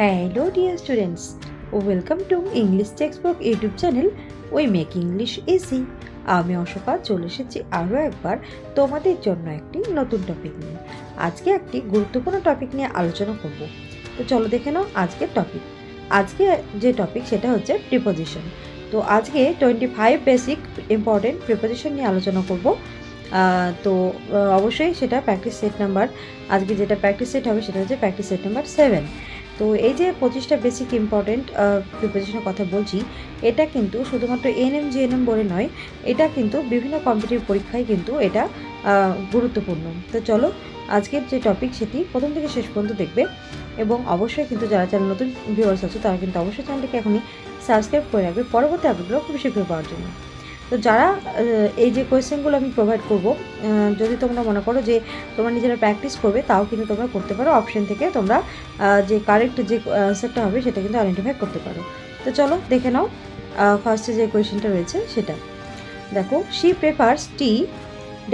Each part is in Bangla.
Hello dear students welcome to English Textbook YouTube YouTube channel make make English আমি অশোকা চলে এসেছি আরও একবার তোমাদের জন্য একটি নতুন টপিক নিয়ে আজকে একটি গুরুত্বপূর্ণ টপিক নিয়ে আলোচনা করব তো চলো দেখে নাও আজকের টপিক আজকে যে টপিক সেটা হচ্ছে প্রিপোজিশন তো আজকে twenty five basic important preposition নিয়ে আলোচনা করব তো অবশ্যই সেটা প্র্যাকটিস সেট নাম্বার আজকে যেটা প্র্যাকটিস সেট হবে সেটা হচ্ছে প্র্যাকটিস সেট নাম্বার সেভেন তো এই যে পঁচিশটা বেসিক ইম্পর্টেন্ট প্রিপারেশনের কথা বলছি এটা কিন্তু শুধুমাত্র এনএম জিএনএম বলে নয় এটা কিন্তু বিভিন্ন কম্পিটিভ পরীক্ষায় কিন্তু এটা গুরুত্বপূর্ণ তো চলো আজকের যে টপিক সেটি প্রথম থেকে শেষ পর্যন্ত দেখবে এবং অবশ্যই কিন্তু যারা যারা নতুন ভিউয়ার্স আছে তারা কিন্তু অবশ্যই চ্যানেলটিকে এখনই সাবস্ক্রাইব করে রাখবে পরবর্তী আপডেটগুলো খুব শীঘ্রই পাওয়ার জন্য তো যারা এই যে কোয়েশ্চেনগুলো আমি প্রোভাইড করব যদি তোমরা মনে করো যে তোমরা নিজেরা প্র্যাকটিস করবে তাও কিন্তু তোমরা করতে পারো অপশন থেকে তোমরা যে কারেক্ট যে অ্যান্সারটা হবে সেটা কিন্তু আইডেন্টিফাই করতে পারো তো চলো দেখে নাও ফার্স্টে যে কোয়েশ্চেনটা রয়েছে সেটা দেখো she prefers tea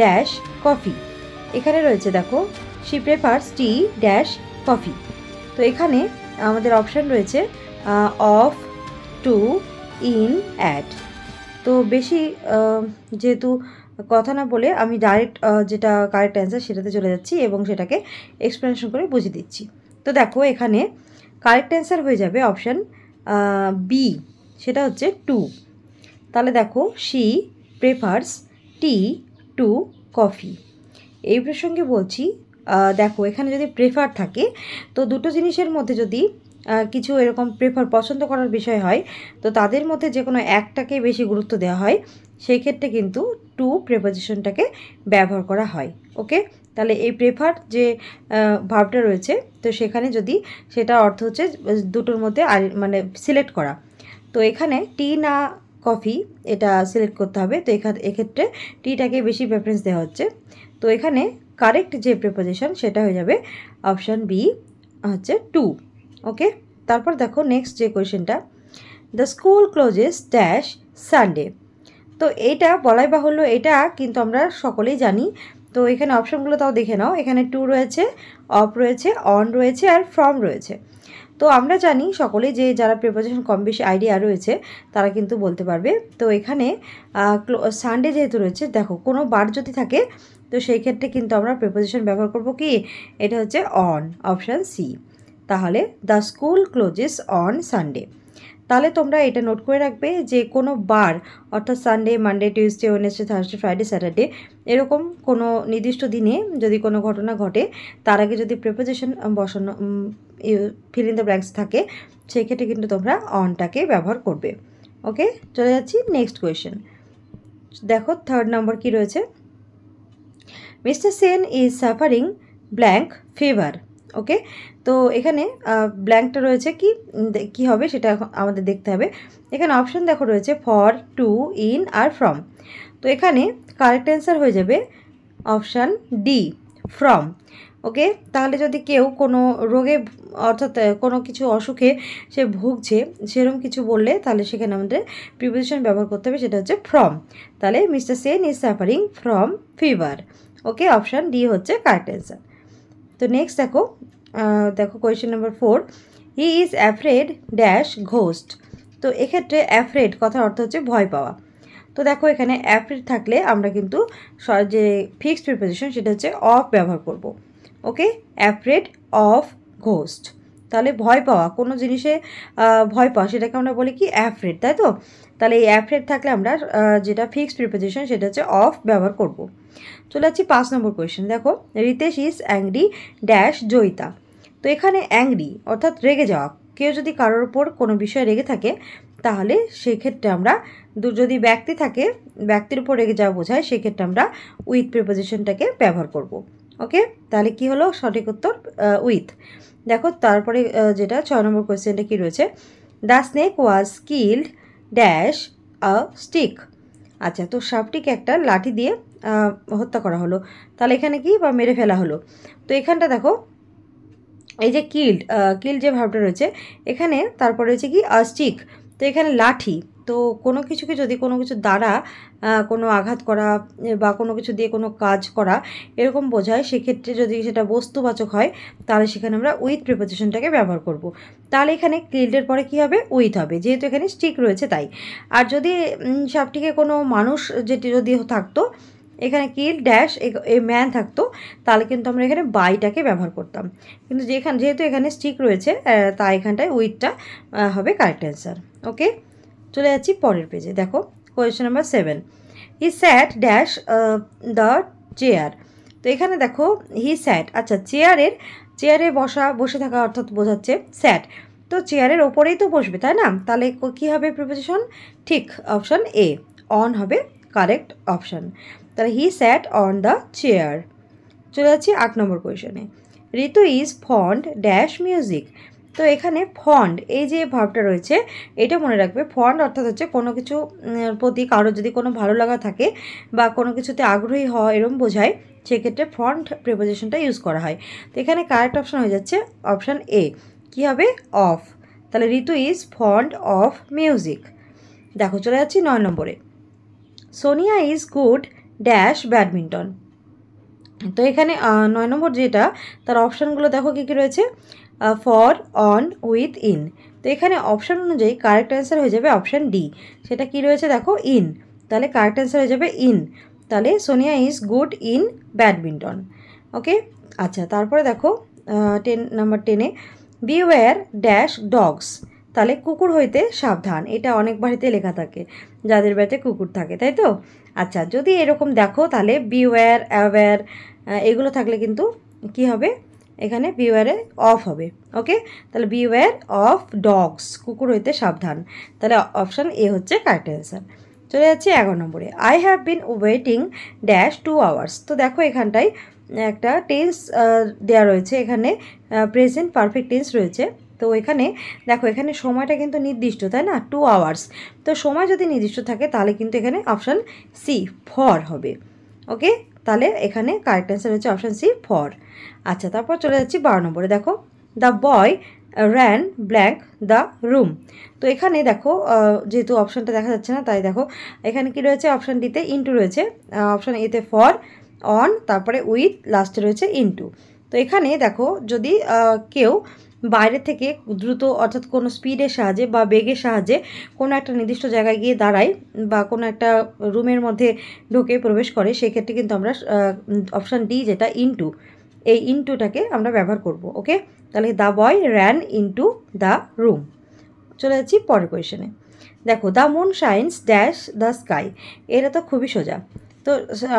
dash coffee এখানে রয়েছে দেখো she prefers tea dash coffee তো এখানে আমাদের অপশান রয়েছে অফ টু ইন অ্যাট তো বেশি যেহেতু কথা না বলে আমি ডাইরেক্ট যেটা কারেক্ট অ্যান্সার সেটাতে চলে যাচ্ছি এবং সেটাকে এক্সপ্লেনেশন করে বুঝিয়ে দিচ্ছি তো দেখো এখানে কারেক্ট অ্যান্সার হয়ে যাবে অপশান বি সেটা হচ্ছে টু তাহলে দেখো she prefers tea to coffee এই প্রসঙ্গে বলছি দেখো এখানে যদি প্রেফার থাকে তো দুটো জিনিসের মধ্যে যদি কিছু এরকম প্রেফার পছন্দ করার বিষয় হয় তো তাদের মধ্যে যে কোনো একটাকেই বেশি গুরুত্ব দেওয়া হয় সেই ক্ষেত্রে কিন্তু টু প্রেপোজিশনটাকে ব্যবহার করা হয় ওকে তাহলে এই প্রেফার যে ভাবটা রয়েছে তো সেখানে যদি সেটা অর্থ হচ্ছে দুটোর মধ্যে মানে সিলেক্ট করা তো এখানে টি না কফি এটা সিলেক্ট করতে হবে তো এখানে এক্ষেত্রে টিটাকে বেশি প্রেফারেন্স দেওয়া হচ্ছে তো এখানে কারেক্ট যে প্রিপোজিশন সেটা হয়ে যাবে অপশান বি হচ্ছে টু ওকে তারপর দেখো নেক্সট যে কোয়েশ্চেনটা the school closes dash Sunday তো এইটা বলাই বাহুল্য এটা কিন্তু আমরা সকলেই জানি তো এখানে অপশনগুলো তাও দেখে নাও এখানে টু রয়েছে অফ রয়েছে অন রয়েছে আর ফ্রম রয়েছে তো আমরা জানি সকলেই যে যারা প্রিপারেশন কম বেশি আইডিয়া রয়েছে তারা কিন্তু বলতে পারবে তো এখানে সানডে যেহেতু রয়েছে দেখো কোনো বার যদি থাকে তো সেই ক্ষেত্রে কিন্তু আমরা প্রিপোজিশন ব্যবহার করব কি এটা হচ্ছে অন অপশান সি তাহলে the school closes on Sunday তাহলে তোমরা এটা নোট করে রাখবে যে কোনো বার অর্থাৎ Sunday Monday Tuesday Wednesday Thursday Friday Saturday এরকম কোনো নির্দিষ্ট দিনে যদি কোনো ঘটনা ঘটে তার আগে যদি প্রিপোজিশন বসানো ফিল ইন দ্য ব্র্যাঙ্কস থাকে সেক্ষেত্রে কিন্তু তোমরা অনটাকে ব্যবহার করবে ওকে চলে যাচ্ছি নেক্সট কোয়েশন দেখো থার্ড নাম্বার কি রয়েছে mister Sen is suffering blank fever okay তো এখানে ব্ল্যাঙ্কটা রয়েছে কি কি হবে সেটা আমাদের দেখতে হবে এখানে অপশন দেখো রয়েছে ফর টু ইন আর ফ্রম তো এখানে কারেক্ট অ্যান্সার হয়ে যাবে অপশান ডি ফ্রম ওকে তাহলে যদি কেউ কোনো রোগে অর্থাৎ কোনো কিছু অসুখে সে ভুগছে সেরম কিছু বললে তাহলে সেখানে আমাদের প্রিপোজিশন ব্যবহার করতে হবে সেটা হচ্ছে ফ্রম তাহলে mister Sen is suffering from fever okay option D হচ্ছে কারেক্ট অ্যান্সার তো নেক্সট দেখো দেখো question number four he is afraid dash ghost তো এক্ষেত্রে অ্যাফ্রেড কথার অর্থ হচ্ছে ভয় পাওয়া তো দেখো এখানে অ্যাফ্রেড থাকলে আমরা কিন্তু যে ফিক্সড প্রিপোজিশন সেটা হচ্ছে অফ ব্যবহার করব ওকে অ্যাফ্রেড অফ ঘোস্ট তাহলে ভয় পাওয়া কোনো জিনিসে ভয় পাওয়া সেটাকে আমরা বলি কি অ্যাফ্রেড তাই তো তাহলে এই অ্যাফের থাকলে আমরা যেটা ফিক্সড প্রিপোজিশন সেটা হচ্ছে অফ ব্যবহার করব চলে আসছি পাঁচ নম্বর কোয়েশ্চেন দেখো Ritesh is angry dash Joyita তো এখানে অ্যাংরি অর্থাৎ রেগে যাওয়া কেউ যদি কারোর ওপর কোনো বিষয়ে রেগে থাকে তাহলে সেক্ষেত্রে আমরা যদি ব্যক্তি থাকে ব্যক্তির উপর রেগে যাওয়া বোঝায় সেক্ষেত্রে আমরা উইথ প্রিপোজিশনটাকে ব্যবহার করব ওকে তাহলে কি হলো সঠিক উত্তর উইথ দেখো তারপরে যেটা ছয় নম্বর কোয়েশ্চেনটা কী রয়েছে the snake was killed dash a stick আচ্ছা তো সাপটিকে একটা লাঠি দিয়ে হত্যা করা হলো তাহলে এখানে কি বা মেরে ফেলা হলো তো এখানটা দেখো এই যে কিল্ড কিল্ড যে ভাবটা রয়েছে এখানে তারপর রয়েছে কি আ স্টিক তো এখানে লাঠি তো কোনো কিছুকে যদি কোনো কিছু দ্বারা কোনো আঘাত করা বা কোনো কিছু দিয়ে কোনো কাজ করা এরকম বোঝায় সেক্ষেত্রে যদি সেটা বস্তুবাচক হয় তাহলে সেখানে আমরা উইথ প্রিপোজিশনটাকে ব্যবহার করব। তাহলে এখানে ক্লিল্ডের পরে কি হবে উইথ হবে যেহেতু এখানে স্টিক রয়েছে তাই আর যদি সাপটিকে কোনো মানুষ যেটি যদি থাকতো এখানে কিল ড্যাশ এ ম্যান থাকতো তাহলে কিন্তু আমরা এখানে বাইটাকে ব্যবহার করতাম কিন্তু যেখান যেহেতু এখানে স্টিক রয়েছে তা এখানটায় উইথটা হবে কারেক্ট অ্যান্সার ওকে চলে যাচ্ছি পরের পেজে দেখো question number seven he sat dash the chair তো এখানে দেখো হি স্যাট আচ্ছা চেয়ারের চেয়ারে বসা বসে থাকা অর্থাৎ বোঝাচ্ছে স্যাট তো চেয়ারের ওপরেই তো বসবে তাই না তাহলে কী হবে প্রিপোজিশন ঠিক অপশান এ অন হবে কারেক্ট অপশান তাহলে he sat on the chair চলে যাচ্ছি আট নম্বর কোয়েশনে Ritu is fond dash music তো এখানে ফন্ড এই যে ভাবটা রয়েছে এটা মনে রাখবে ফন্ড অর্থাৎ হচ্ছে কোনো কিছু প্রতি কারোর যদি কোনো ভালো লাগা থাকে বা কোনো কিছুতে আগ্রহী হওয়া এরম বোঝায় সেক্ষেত্রে ফন্ড প্রিপোজিশনটা ইউজ করা হয় তো এখানে কারেক্ট অপশান হয়ে যাচ্ছে অপশান এ কী হবে অফ তাহলে Ritu is fond of music দেখো চলে যাচ্ছি নয় নম্বরে Sonia is good dash badminton তো এখানে নয় নম্বর যেটা তার অপশানগুলো দেখো কী কী রয়েছে ফর অন উইথ ইন তো এখানে অপশান অনুযায়ী কারেক্ট অ্যান্সার হয়ে যাবে অপশান ডি সেটা কি রয়েছে দেখো ইন তাহলে কারেক্ট অ্যান্সার হয়ে যাবে ইন তাহলে Sonia is good in badminton okay আচ্ছা তারপরে দেখো টেন নাম্বার টেনে বি ওয়্যার ড্যাশ ডগস তাহলে কুকুর হইতে সাবধান এটা অনেক বাড়িতে লেখা থাকে যাদের বাড়িতে কুকুর থাকে তাই তো আচ্ছা যদি এরকম দেখো তাহলে বি ওয়্যার অ্যাওয়্যার এগুলো থাকলে কিন্তু কি হবে এখানে বিওয়ারে অফ হবে ওকে তাহলে বিওয়ার অফ ডগস কুকুর হইতে সাবধান তাহলে অপশান এ হচ্ছে কারেক্ট অ্যান্সার চলে যাচ্ছে এগারো নম্বরে I have been waiting dash two hours তো দেখো এখানটায় একটা টেন্স দেয়া রয়েছে এখানে প্রেজেন্ট পারফেক্ট টেন্স রয়েছে তো এখানে দেখো এখানে সময়টা কিন্তু নির্দিষ্ট তাই না টু আওয়ার্স তো সময় যদি নির্দিষ্ট থাকে তাহলে কিন্তু এখানে অপশান সি ফর হবে ওকে তাহলে এখানে কারেক্ট অ্যান্সার হচ্ছে অপশান সি ফর আচ্ছা তারপর চলে যাচ্ছি বারো নম্বরে দেখো the boy ran blank the room তো এখানে দেখো যেহেতু অপশানটা দেখা যাচ্ছে না তাই দেখো এখানে কি রয়েছে অপশান ডিতে ইন্টু রয়েছে অপশান এতে ফর অন তারপরে উইথ লাস্টে রয়েছে ইন্টু তো এখানে দেখো যদি কেউ বাইরে থেকে দ্রুত অর্থাৎ কোনো স্পিডের সাহায্যে বা বেগের সাহায্যে কোনো একটা নির্দিষ্ট জায়গায় গিয়ে দাঁড়ায় বা কোনো একটা রুমের মধ্যে ঢুকে প্রবেশ করে সেক্ষেত্রে কিন্তু আমরা অপশান ডি যেটা ইনটু এই ইনটুটাকে আমরা ব্যবহার করব ওকে তাহলে the boy ran into the room চলে যাচ্ছি পরের কোয়েশনে দেখো the moon shines dash the sky এটা তো খুবই সোজা তো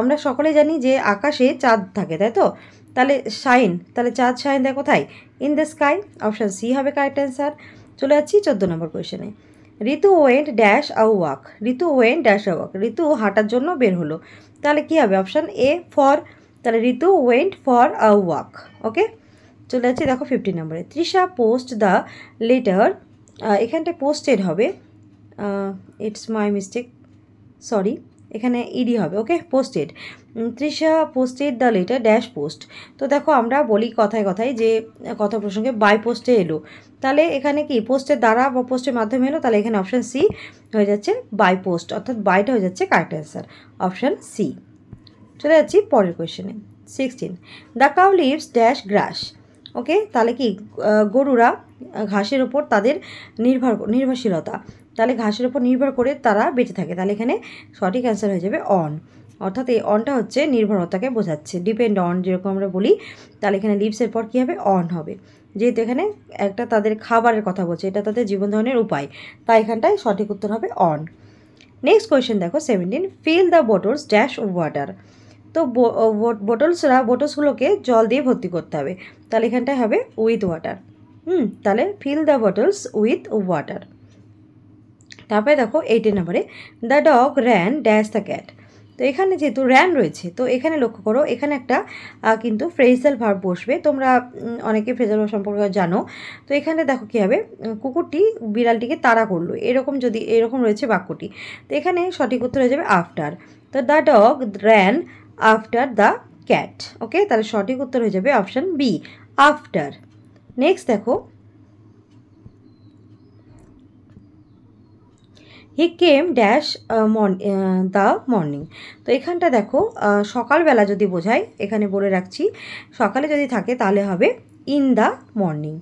আমরা সকলে জানি যে আকাশে চাঁদ থাকে তাই তো তাহলে শাইন তাহলে চাঁদ শাইন দেয় কোথায় in the sky option C হবে কারেক্ট অ্যান্সার চলে যাচ্ছি চোদ্দো নম্বর কোয়েশনে Ritu went dash a walk Ritu went dash a walk Ritu হাঁটার জন্য বের হলো তাহলে কী হবে অপশান এ ফর তাহলে Ritu went for a walk okay চলে যাচ্ছি দেখো ফিফটিন নম্বরে তৃষা পোস্ট দ্য লেটার এখানটায় পোস্টেড হবে ইটস মাই মিস্টেক সরি এখানে ইডি e হবে okay posted Trisha posted the letter dash post তো দেখো আমরা বলি কথায় কথায় যে কথা প্রসঙ্গে বাই পোস্টে এলো তাহলে এখানে কি পোস্টের দ্বারা বা পোস্টের মাধ্যমে এলো তাহলে এখানে অপশান সি হয়ে যাচ্ছে বাই পোস্ট অর্থাৎ বাইটা হয়ে যাচ্ছে কারেক্ট অ্যান্সার অপশান সি চলে যাচ্ছি পরের কোয়েশনে sixteen the cow lives dash grass okay তাহলে কি গরুরা ঘাসের ওপর তাদের নির্ভর নির্ভরশীলতা তাহলে ঘাসের উপর নির্ভর করে তারা বেঁচে থাকে তাহলে এখানে সঠিক অ্যান্সার হয়ে যাবে অন অর্থাৎ এই অনটা হচ্ছে নির্ভরতাকে বোঝাচ্ছে ডিপেন্ড অন যেরকম আমরা বলি তাহলে এখানে লিপসের পর কী হবে অন হবে যেহেতু এখানে একটা তাদের খাবারের কথা বলছে এটা তাদের জীবন ধরনের উপায় তাই এখানটায় সঠিক উত্তর হবে অন নেক্সট কোয়েশ্চেন দেখো seventeen fill the bottles dash water তো বোটলসরা বোটলসগুলোকে জল দিয়ে ভর্তি করতে হবে তাহলে এখানটায় হবে উইথ ওয়াটার হুম তাহলে fill the bottles with water তারপরে দেখো এইটের নাম্বারে the dog ran dash the cat তো এখানে যেহেতু র্যান রয়েছে তো এখানে লক্ষ্য করো এখানে একটা কিন্তু ফ্রেজাল ভার বসবে তোমরা অনেকে ফ্রেজাল ভার সম্পর্কে জানো তো এখানে দেখো কী হবে কুকুরটি বিড়ালটিকে তাড়া করলো এরকম যদি এরকম রয়েছে বাক্যটি তো এখানে সঠিক উত্তর হয়ে যাবে আফটার তো the dog ran after the cat okay তাহলে সঠিক উত্তর হয়ে যাবে অপশান বি আফটার নেক্সট দেখো he came dash the morning তো এখানটা দেখো সকালবেলা যদি বোঝায় এখানে বলে রাখছি সকালে যদি থাকে তাহলে হবে ইন দ্য মর্নিং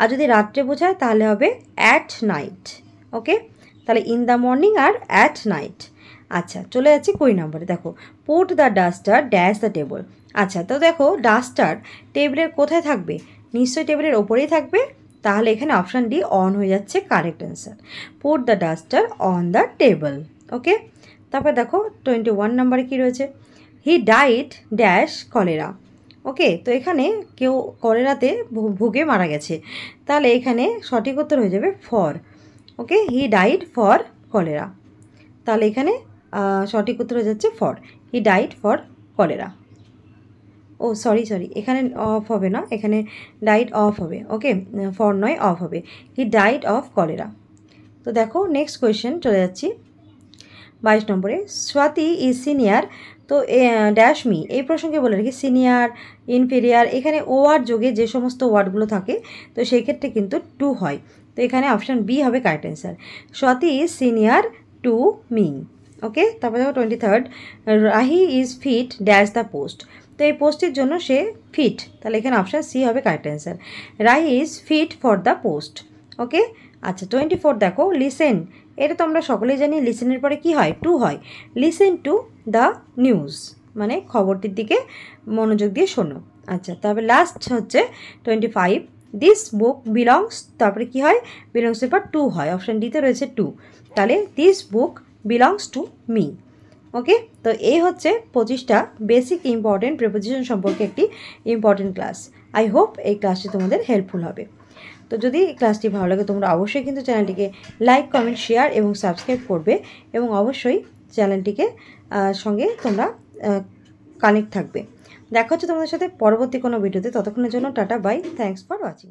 আর যদি রাত্রে বোঝায় তাহলে হবে অ্যাট নাইট ওকে তাহলে ইন দ্য মর্নিং আর অ্যাট নাইট আচ্ছা চলে যাচ্ছি কুড়ি নম্বরে দেখো put the duster dash the table আচ্ছা তো দেখো ডাস্টার টেবিলের কোথায় থাকবে নিশ্চয়ই টেবিলের ওপরেই থাকবে তাহলে এখানে অপশান ডি অন হয়ে যাচ্ছে correct answer put the duster on the table okay তারপর দেখো টোয়েন্টি ওয়ান নাম্বারে কী রয়েছে হি ডাইট ড্যাশ কলেরা ওকে তো এখানে কেউ কলেরাতে ভুগে মারা গেছে তাহলে এখানে সঠিক উত্তর হয়ে যাবে for okay he diet for cholera তাহলে এখানে সঠিক উত্তর হয়ে যাচ্ছে for he diet for cholera ও সরি সরি এখানে অফ হবে না এখানে ডাইট অফ হবে ওকে ফর নয় অফ হবে কি ডাইট অফ কলেরা তো দেখো নেক্সট কোয়েশ্চেন চলে যাচ্ছি বাইশ নম্বরে স্বাতি ইজ সিনিয়র তো ড্যাশ মি এই প্রসঙ্গে বলে রাখি সিনিয়র ইনফেরিয়ার এখানে ও আর যোগে যে সমস্ত ওয়ার্ডগুলো থাকে তো সেই ক্ষেত্রে কিন্তু টু হয় তো এখানে অপশান বি হবে correct answer Swati is senior to me okay তারপরে দেখো twenty third Rahi is fit dash the post তো এই পোস্টের জন্য সে ফিট তাহলে এখানে অপশান সি হবে correct answer Rai is fit for the post okay আচ্ছা টোয়েন্টি ফোর দেখো লিসেন এটা তো আমরা সকলেই জানি লিসেনের পরে কি হয় টু হয় লিসেন টু দ্য নিউজ মানে খবরটির দিকে মনোযোগ দিয়ে শোনো আচ্ছা তবে লাস্ট হচ্ছে twenty five this book belongs তারপরে কি হয় বিলংসের পর টু হয় অপশান ডিতে রয়েছে টু তাহলে this book belongs to me okay তো এই হচ্ছে পঁচিশটা বেসিক ইম্পর্টেন্ট প্রিপোজিশন সম্পর্কে একটি ইম্পর্টেন্ট ক্লাস আই হোপ এই ক্লাসটি তোমাদের হেল্পফুল হবে তো যদি এই ক্লাসটি ভালো লাগে তোমরা অবশ্যই কিন্তু চ্যানেলটিকে লাইক কমেন্ট শেয়ার এবং সাবস্ক্রাইব করবে এবং অবশ্যই চ্যানেলটিকে সঙ্গে তোমরা কানেক্ট থাকবে দেখা হচ্ছে তোমাদের সাথে পরবর্তী কোনো ভিডিওতে ততক্ষণের জন্য tata bye thanks for watching